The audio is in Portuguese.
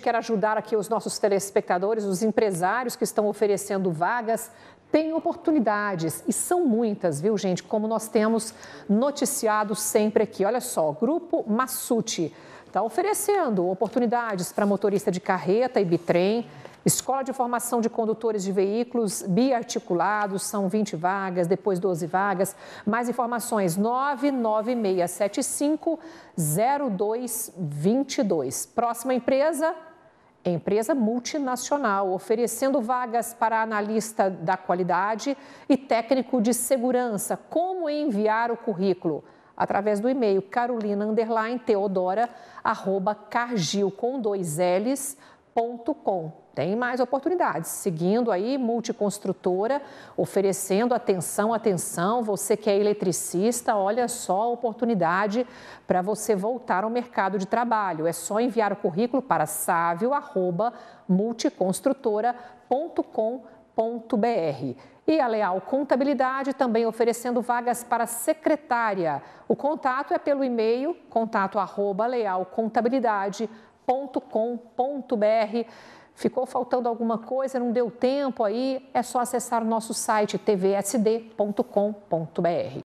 quer ajudar aqui os nossos telespectadores, os empresários que estão oferecendo vagas. Tem oportunidades e são muitas, viu, gente? Como nós temos noticiado sempre aqui. Olha só, Grupo Massuti está oferecendo oportunidades para motorista de carreta e bitrem, Escola de Formação de Condutores de Veículos Biarticulados, são 20 vagas, depois 12 vagas. Mais informações, 99675-0222. Próxima empresa, empresa multinacional, oferecendo vagas para analista da qualidade e técnico de segurança. Como enviar o currículo? Através do e-mail carolina com dois L's, ponto com tem mais oportunidades. Seguindo aí, multiconstrutora, oferecendo atenção, atenção. Você que é eletricista, olha só a oportunidade para você voltar ao mercado de trabalho. É só enviar o currículo para sávio@multiconstrutora.com.br E a Leal Contabilidade também oferecendo vagas para secretária. O contato é pelo e-mail contato@lealcontabilidade.com.br ficou faltando alguma coisa, não deu tempo aí, é só acessar o nosso site tvsd.com.br.